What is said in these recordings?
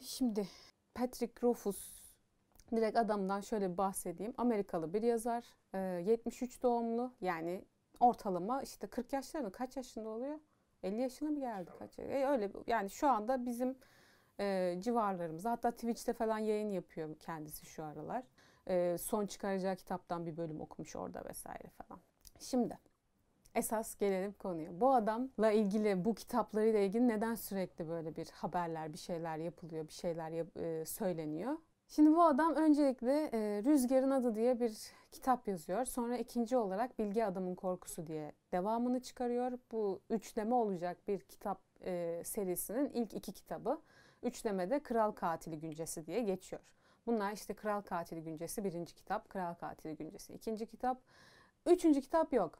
Şimdi Patrick Rothfuss direkt adamdan şöyle bahsedeyim. Amerikalı bir yazar. 73 doğumlu. Yani ortalama işte 40 yaşlarında kaç yaşında oluyor? 50 yaşına mı geldi? Kaç? E öyle yani şu anda bizim e, civarlarımızda. Hatta Twitch'te falan yayın yapıyor kendisi şu aralar. E, son çıkaracağı kitaptan bir bölüm okumuş orada vesaire falan. Şimdi Esas gelelim konuya. Bu adamla ilgili, bu kitaplarıyla ilgili neden sürekli böyle bir haberler, bir şeyler yapılıyor, bir şeyler yap- e, söyleniyor? Şimdi bu adam öncelikle e, Rüzgar'ın Adı diye bir kitap yazıyor. Sonra ikinci olarak Bilgi Adamın Korkusu diye devamını çıkarıyor. Bu üçleme olacak bir kitap e, serisinin ilk iki kitabı. Üçlemede Kral Katili Güncesi diye geçiyor. Bunlar işte Kral Katili Güncesi birinci kitap, Kral Katili Güncesi ikinci kitap. Üçüncü kitap yok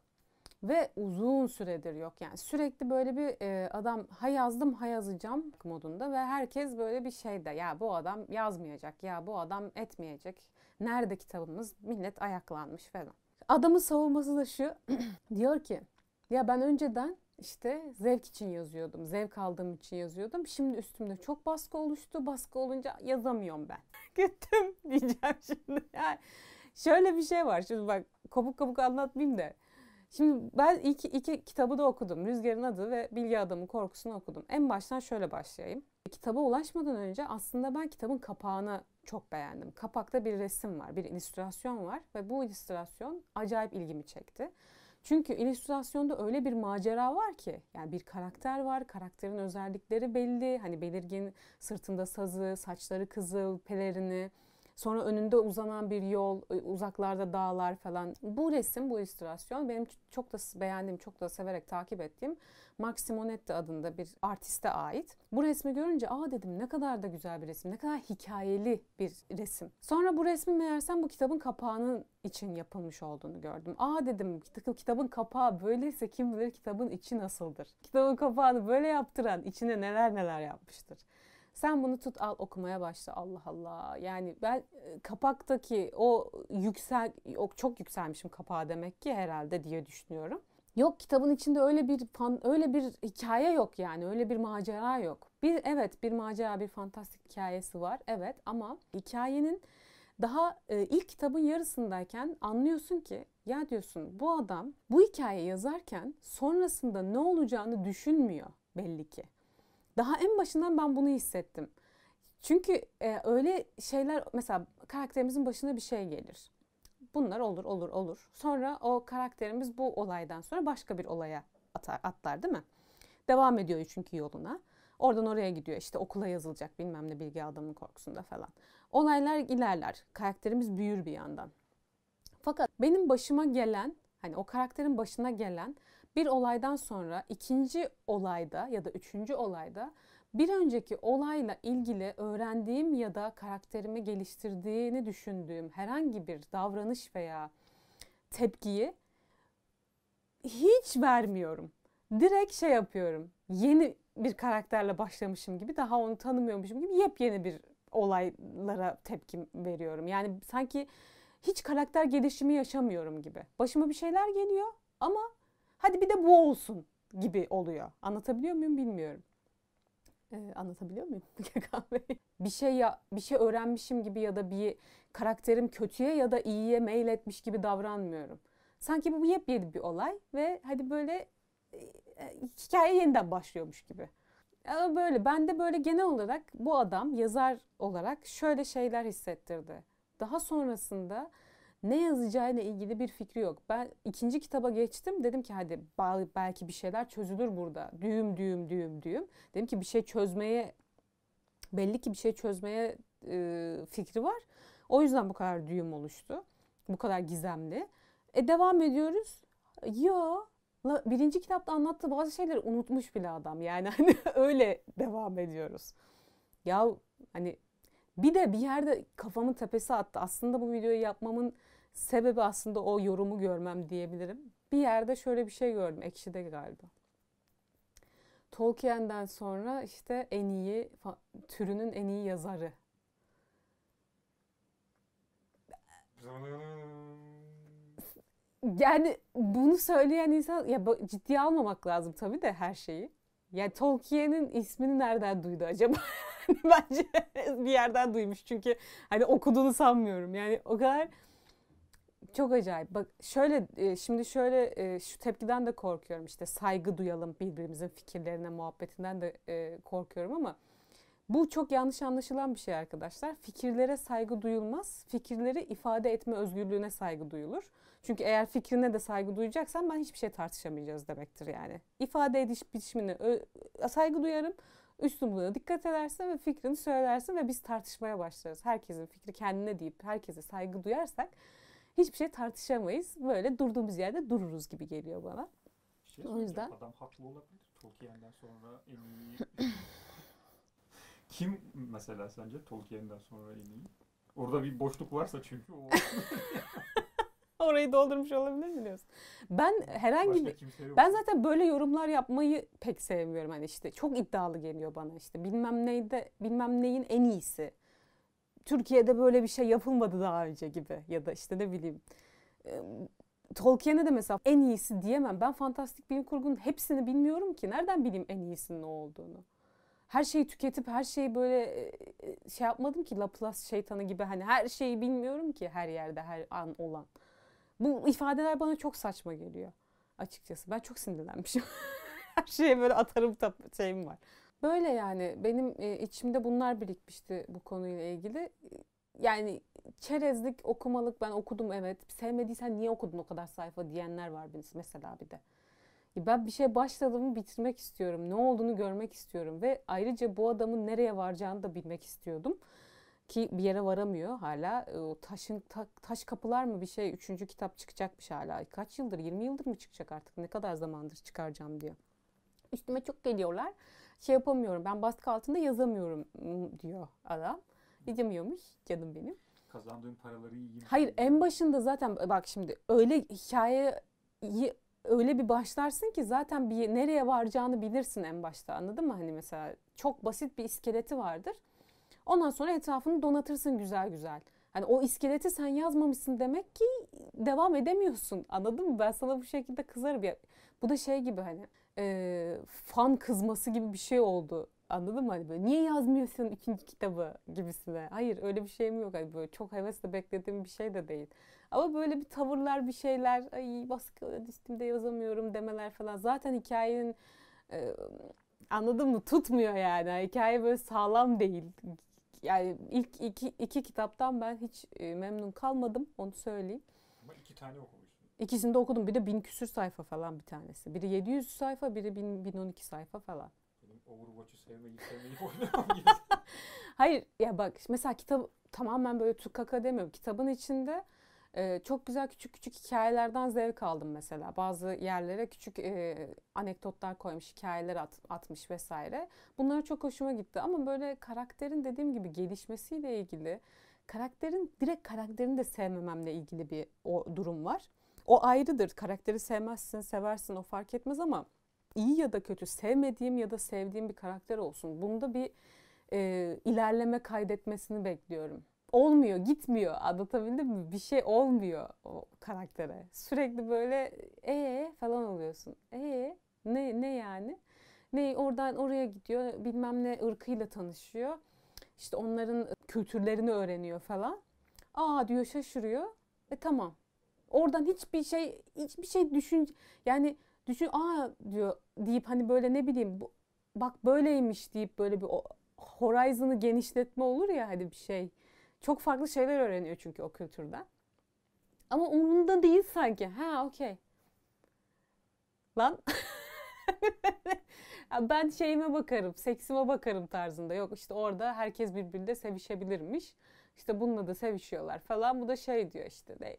ve uzun süredir yok. Yani sürekli böyle bir e, adam ha yazdım ha yazacağım modunda ve herkes böyle bir şeyde ya bu adam yazmayacak ya bu adam etmeyecek. Nerede kitabımız? Millet ayaklanmış falan. Adamın savunması da şu diyor ki ya ben önceden işte zevk için yazıyordum. Zevk aldığım için yazıyordum. Şimdi üstümde çok baskı oluştu. Baskı olunca yazamıyorum ben. Gittim diyeceğim şimdi. Yani şöyle bir şey var. Şimdi bak kabuk kabuk anlatmayayım da. Şimdi ben iki, iki kitabı da okudum. Rüzgar'ın Adı ve Bilgi Adamı Korkusunu okudum. En baştan şöyle başlayayım. Kitaba ulaşmadan önce aslında ben kitabın kapağını çok beğendim. Kapakta bir resim var, bir illüstrasyon var ve bu illüstrasyon acayip ilgimi çekti. Çünkü illüstrasyonda öyle bir macera var ki yani bir karakter var, karakterin özellikleri belli. Hani belirgin sırtında sazı, saçları kızıl, pelerini, Sonra önünde uzanan bir yol, e, uzaklarda dağlar falan. Bu resim, bu illüstrasyon benim çok da beğendiğim, çok da severek takip ettiğim Maximonetti adında bir artiste ait. Bu resmi görünce aa dedim ne kadar da güzel bir resim, ne kadar hikayeli bir resim. Sonra bu resmi meğersem bu kitabın kapağının için yapılmış olduğunu gördüm. Aa dedim kitabın kapağı böyleyse kim bilir kitabın içi nasıldır. Kitabın kapağını böyle yaptıran içine neler neler yapmıştır. Sen bunu tut al okumaya başla Allah Allah. Yani ben e, kapaktaki o yüksel o çok yükselmişim kapağa demek ki herhalde diye düşünüyorum. Yok kitabın içinde öyle bir fan, öyle bir hikaye yok yani. Öyle bir macera yok. Bir evet bir macera, bir fantastik hikayesi var. Evet ama hikayenin daha e, ilk kitabın yarısındayken anlıyorsun ki ya diyorsun bu adam bu hikaye yazarken sonrasında ne olacağını düşünmüyor belli ki. Daha en başından ben bunu hissettim. Çünkü e, öyle şeyler mesela karakterimizin başına bir şey gelir. Bunlar olur olur olur. Sonra o karakterimiz bu olaydan sonra başka bir olaya atar, atlar değil mi? Devam ediyor çünkü yoluna. Oradan oraya gidiyor işte okula yazılacak bilmem ne bilgi adamın korkusunda falan. Olaylar ilerler. Karakterimiz büyür bir yandan. Fakat benim başıma gelen hani o karakterin başına gelen bir olaydan sonra ikinci olayda ya da üçüncü olayda bir önceki olayla ilgili öğrendiğim ya da karakterimi geliştirdiğini düşündüğüm herhangi bir davranış veya tepkiyi hiç vermiyorum. Direkt şey yapıyorum. Yeni bir karakterle başlamışım gibi, daha onu tanımıyormuşum gibi yepyeni bir olaylara tepkim veriyorum. Yani sanki hiç karakter gelişimi yaşamıyorum gibi. Başıma bir şeyler geliyor ama Hadi bir de bu olsun gibi oluyor. Anlatabiliyor muyum bilmiyorum. Ee, anlatabiliyor muyum Bir şey ya bir şey öğrenmişim gibi ya da bir karakterim kötüye ya da iyiye mail etmiş gibi davranmıyorum. Sanki bu yepyeni bir olay ve hadi böyle e, e, hikaye yeniden başlıyormuş gibi. Ama böyle ben de böyle genel olarak bu adam yazar olarak şöyle şeyler hissettirdi. Daha sonrasında ne yazacağıyla ilgili bir fikri yok. Ben ikinci kitaba geçtim. Dedim ki hadi belki bir şeyler çözülür burada. Düğüm düğüm düğüm düğüm. Dedim ki bir şey çözmeye belli ki bir şey çözmeye e, fikri var. O yüzden bu kadar düğüm oluştu. Bu kadar gizemli. E devam ediyoruz. Yo birinci kitapta anlattığı bazı şeyleri unutmuş bile adam. Yani hani öyle devam ediyoruz. Ya hani bir de bir yerde kafamın tepesi attı. Aslında bu videoyu yapmamın sebebi aslında o yorumu görmem diyebilirim. Bir yerde şöyle bir şey gördüm. Ekşi'de galiba. Tolkien'den sonra işte en iyi türünün en iyi yazarı. Yani bunu söyleyen insan ya ciddiye almamak lazım tabii de her şeyi. Yani Tolkien'in ismini nereden duydu acaba? Hani bence bir yerden duymuş çünkü hani okuduğunu sanmıyorum. Yani o kadar çok acayip. Bak şöyle e, şimdi şöyle e, şu tepkiden de korkuyorum işte saygı duyalım birbirimizin fikirlerine muhabbetinden de e, korkuyorum ama bu çok yanlış anlaşılan bir şey arkadaşlar. Fikirlere saygı duyulmaz. Fikirleri ifade etme özgürlüğüne saygı duyulur. Çünkü eğer fikrine de saygı duyacaksan ben hiçbir şey tartışamayacağız demektir yani. İfade ediş biçimine saygı duyarım. Üslubuna dikkat edersin ve fikrini söylersin ve biz tartışmaya başlarız. Herkesin fikri kendine deyip herkese saygı duyarsak hiçbir şey tartışamayız. Böyle durduğumuz yerde dururuz gibi geliyor bana. Şey o yüzden adam haklı olabilir. Tolkien'den sonra en iyi kim mesela sence Tolkien'den sonra en iyi? Orada bir boşluk varsa çünkü o Orayı doldurmuş olabilir mi diyorsun? Ben herhangi bir ben zaten böyle yorumlar yapmayı pek sevmiyorum. Hani işte çok iddialı geliyor bana işte bilmem neyde bilmem neyin en iyisi Türkiye'de böyle bir şey yapılmadı daha önce gibi ya da işte ne bileyim e, Tolkien'e de mesela en iyisi diyemem. Ben fantastik bilim kurgunun hepsini bilmiyorum ki. Nereden bileyim en iyisinin ne olduğunu? Her şeyi tüketip her şeyi böyle şey yapmadım ki Laplace şeytanı gibi hani her şeyi bilmiyorum ki her yerde her an olan. Bu ifadeler bana çok saçma geliyor açıkçası. Ben çok sinirlenmişim. her şeye böyle atarım tap şeyim var. Böyle yani benim e, içimde bunlar birikmişti bu konuyla ilgili. Yani çerezlik, okumalık ben okudum evet. Sevmediysen niye okudun o kadar sayfa diyenler var mesela bir de. Ben bir şey başladım bitirmek istiyorum. Ne olduğunu görmek istiyorum ve ayrıca bu adamın nereye varacağını da bilmek istiyordum. Ki bir yere varamıyor hala. E, o taşın ta, taş kapılar mı bir şey üçüncü kitap çıkacakmış hala. Kaç yıldır 20 yıldır mı çıkacak artık ne kadar zamandır çıkaracağım diyor üstüme çok geliyorlar. Şey yapamıyorum ben baskı altında yazamıyorum ıı, diyor adam. Yazamıyormuş canım benim. Kazandığın paraları yiyeyim. Hayır en başında zaten bak şimdi öyle hikayeyi öyle bir başlarsın ki zaten bir nereye varacağını bilirsin en başta anladın mı? Hani mesela çok basit bir iskeleti vardır. Ondan sonra etrafını donatırsın güzel güzel. Hani o iskeleti sen yazmamışsın demek ki devam edemiyorsun. Anladın mı? Ben sana bu şekilde kızarım. Ya, bu da şey gibi hani e, fan kızması gibi bir şey oldu. Anladın mı? Hani böyle, niye yazmıyorsun ikinci kitabı gibisine. Hayır öyle bir şeyim yok. Hani böyle çok hevesle beklediğim bir şey de değil. Ama böyle bir tavırlar bir şeyler ay baskı üstümde yazamıyorum demeler falan. Zaten hikayenin e, anladın mı tutmuyor yani. Hani hikaye böyle sağlam değil. Yani ilk iki, iki kitaptan ben hiç memnun kalmadım onu söyleyeyim. Ama iki tane okudum. İkisini de okudum. Bir de bin küsür sayfa falan bir tanesi. Biri 700 sayfa, biri 1000, 1012 sayfa falan. Benim Overwatch'u sevmeyi sevmeyi oynamam Hayır ya bak mesela kitap tamamen böyle tukaka demiyorum. Kitabın içinde e, çok güzel küçük küçük hikayelerden zevk aldım mesela. Bazı yerlere küçük e, anekdotlar koymuş, hikayeler at, atmış vesaire. Bunlar çok hoşuma gitti ama böyle karakterin dediğim gibi gelişmesiyle ilgili karakterin direkt karakterini de sevmememle ilgili bir o durum var. O ayrıdır. Karakteri sevmezsin, seversin o fark etmez ama iyi ya da kötü sevmediğim ya da sevdiğim bir karakter olsun. Bunda bir e, ilerleme kaydetmesini bekliyorum. Olmuyor, gitmiyor. Anlatabildim mi? Bir şey olmuyor o karaktere. Sürekli böyle e ee? falan oluyorsun. E ne ne yani? Ne oradan oraya gidiyor, bilmem ne ırkıyla tanışıyor. İşte onların kültürlerini öğreniyor falan. Aa diyor şaşırıyor. E tamam Oradan hiçbir şey hiçbir şey düşün yani düşün aa diyor deyip hani böyle ne bileyim bu, bak böyleymiş deyip böyle bir o, horizon'ı genişletme olur ya hani bir şey. Çok farklı şeyler öğreniyor çünkü o kültürden. Ama umurunda değil sanki. Ha okey. Lan. ben şeyime bakarım, seksime bakarım tarzında. Yok işte orada herkes birbirine sevişebilirmiş. İşte bununla da sevişiyorlar falan. Bu da şey diyor işte. Ne,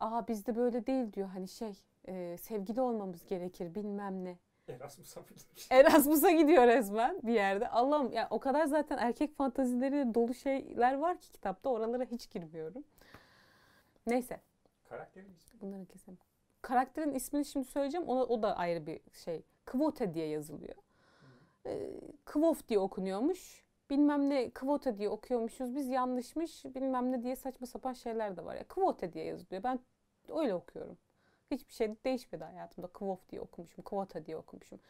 aa bizde böyle değil diyor hani şey e, sevgili olmamız gerekir bilmem ne. Erasmus'a gidiyor Erasmus'a gidiyor resmen bir yerde. Allah'ım ya o kadar zaten erkek fantazileri dolu şeyler var ki kitapta oralara hiç girmiyorum. Neyse. Karakterin ismi? Bunların kesin. Karakterin ismini şimdi söyleyeceğim. Ona, o da ayrı bir şey. Kvote diye yazılıyor. Hmm. Ee, Kvof diye okunuyormuş bilmem ne kvote diye okuyormuşuz biz yanlışmış bilmem ne diye saçma sapan şeyler de var. Ya kvote diye yazılıyor. Ben öyle okuyorum. Hiçbir şey değişmedi hayatımda. Kvof diye okumuşum, kvota diye okumuşum.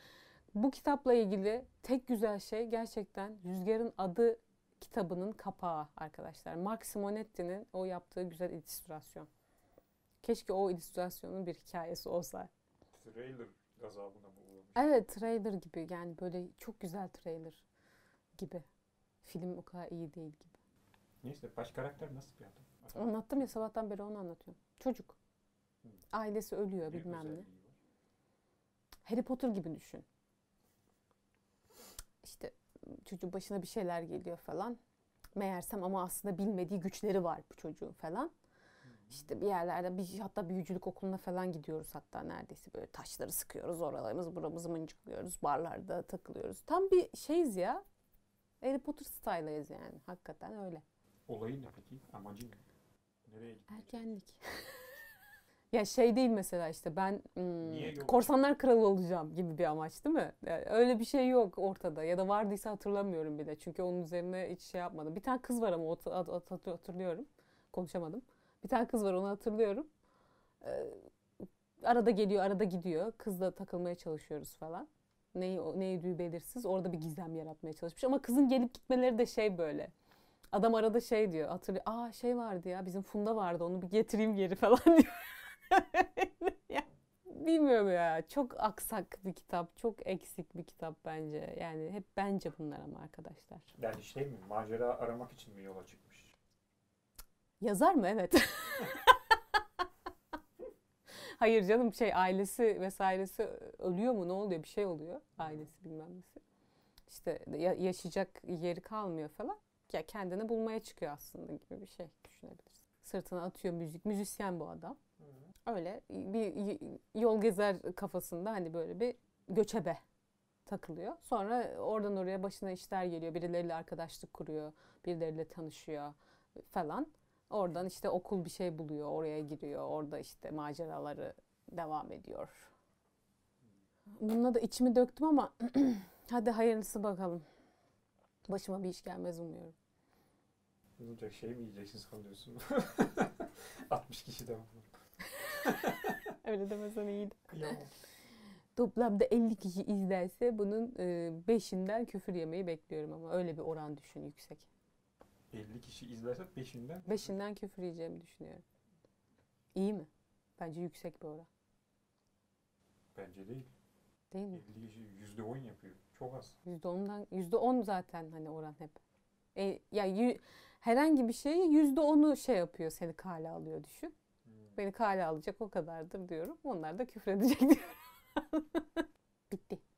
Bu kitapla ilgili tek güzel şey gerçekten Rüzgar'ın adı kitabının kapağı arkadaşlar. Max Monetti'nin o yaptığı güzel illüstrasyon. Keşke o illüstrasyonun bir hikayesi olsa. Trailer gazabına mı uğramış? Evet trailer gibi yani böyle çok güzel trailer gibi film o kadar iyi değil gibi. Neyse baş karakter nasıl bir adam? adam? Anlattım ya sabahtan beri onu anlatıyorum. Çocuk. Hı. Hmm. Ailesi ölüyor bir bilmem ne. Harry Potter gibi düşün. İşte çocuğun başına bir şeyler geliyor falan. Meğersem ama aslında bilmediği güçleri var bu çocuğun falan. Hmm. İşte bir yerlerde bir hatta büyücülük okuluna falan gidiyoruz hatta neredeyse böyle taşları sıkıyoruz oralarımız buramızı mıncıklıyoruz barlarda takılıyoruz. Tam bir şeyiz ya Harry Potter style'ıyız yani. Hakikaten öyle. Olayı ne peki? Amacın ne? Nereye gitti? Erkenlik. ya şey değil mesela işte ben hmm, Niye korsanlar kralı olacağım gibi bir amaç değil mi? Yani öyle bir şey yok ortada ya da vardıysa hatırlamıyorum bile. Çünkü onun üzerine hiç şey yapmadım. Bir tane kız var ama hat- hat- hat- hatırlıyorum. Konuşamadım. Bir tane kız var onu hatırlıyorum. Ee, arada geliyor arada gidiyor. Kızla takılmaya çalışıyoruz falan neyi neydi belirsiz. Orada bir gizem yaratmaya çalışmış ama kızın gelip gitmeleri de şey böyle. Adam arada şey diyor. Hatırlıyor. Aa şey vardı ya bizim Funda vardı. Onu bir getireyim geri falan diyor. ya, bilmiyorum ya. Çok aksak bir kitap. Çok eksik bir kitap bence. Yani hep bence bunlar ama arkadaşlar. Yani şey mi? Macera aramak için mi yola çıkmış? Yazar mı? Evet. Hayır canım şey ailesi vesairesi ölüyor mu ne oluyor bir şey oluyor ailesi bilmem nesi. İşte yaşayacak yeri kalmıyor falan. Ya kendini bulmaya çıkıyor aslında gibi bir şey düşünebilirsin. Sırtına atıyor müzik. Müzisyen bu adam. Öyle bir yol gezer kafasında hani böyle bir göçebe takılıyor. Sonra oradan oraya başına işler geliyor. Birileriyle arkadaşlık kuruyor, birileriyle tanışıyor falan. Oradan işte okul bir şey buluyor, oraya giriyor. Orada işte maceraları devam ediyor. Bununla da içimi döktüm ama hadi hayırlısı bakalım. Başıma bir iş gelmez umuyorum. Ne olacak şey mi yiyeceksiniz kalıyorsun? 60 kişi de var. Öyle demesen iyiydi. Kıyamam. Toplamda 50 kişi izlerse bunun 5'inden e, küfür yemeyi bekliyorum ama öyle bir oran düşün yüksek. 50 kişi izlerse 5'inden Beşinden küfür yiyeceğimi düşünüyorum. İyi mi? Bence yüksek bir oran. bence değil. Değil mi? 50 kişi %10 yapıyor. Çok az. %10'dan %10 zaten hani oran hep. E, ya yü- herhangi bir şeyi %10'u şey yapıyor seni kale alıyor düşün. Hmm. Beni kale alacak o kadardır diyorum. Onlar da küfredecek diyorum. Bitti.